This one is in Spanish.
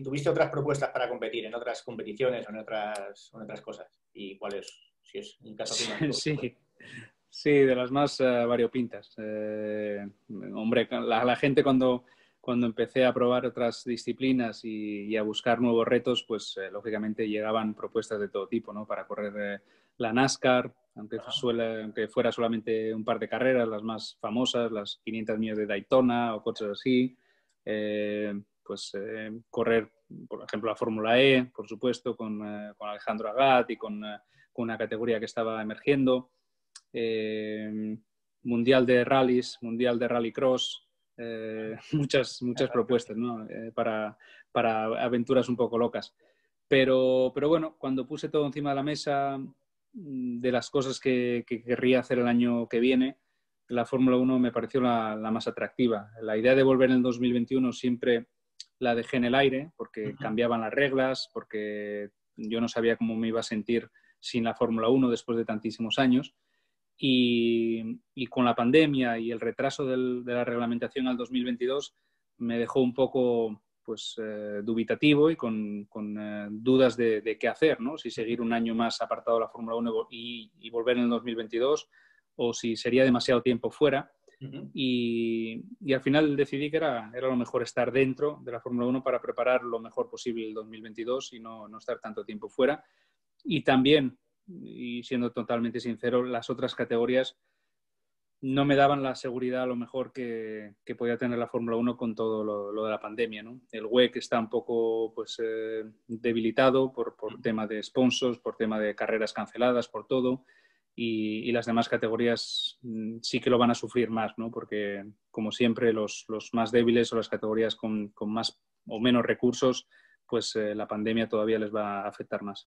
tuviste otras propuestas para competir en otras competiciones o en otras, en otras cosas. ¿Y cuáles? Si es un caso Sí, pues, sí, de las más eh, variopintas. Eh, hombre, la, la, gente cuando, cuando empecé a probar otras disciplinas y, a buscar nuevos retos, pues eh, lógicamente llegaban propuestas de todo tipo, ¿no? Para correr la NASCAR, aunque, suele, fuera solamente un par de carreras, las más famosas, las 500 millas de Daytona o cosas así. Eh, pues, eh, correr, por ejemplo, la Fórmula E, por supuesto, con, eh, Alejandro Agat y eh, con, una categoría que estaba emergiendo. mundial de rallies, mundial de rallycross, muchas, muchas propuestas para, aventuras un poco locas. Pero, pero, bueno, cuando puse todo encima de la mesa mm, de las cosas que, querría hacer el año que viene, la Fórmula 1 me pareció la, la, más atractiva. La idea de volver en el 2021 siempre la dejé en el aire porque cambiaban las reglas, porque yo no sabía cómo me iba a sentir sin la Fórmula 1 después de tantísimos años. Y, con la pandemia y el retraso de la reglamentación al 2022 me dejó un poco pues, eh, dubitativo y con, eh, dudas de, qué hacer, ¿no? si seguir un año más apartado de la Fórmula 1 y, y, volver en el 2022 o si sería demasiado tiempo fuera y, al final decidí que era, era lo mejor estar dentro de la Fórmula 1 para preparar lo mejor posible el 2022 y no, no estar tanto tiempo fuera. Y también, y siendo totalmente sincero, las otras categorías no me daban la seguridad a lo mejor que, que podía tener la Fórmula 1 con todo lo, de la pandemia. ¿no? El WEC está un poco pues, eh, debilitado por, por tema de sponsors, por tema de carreras canceladas, por todo y, las demás categorías mm, sí que lo van a sufrir más, ¿no? Porque, como siempre, los, los más débiles o las categorías con, más o menos recursos, pues eh, la pandemia todavía les va a afectar más.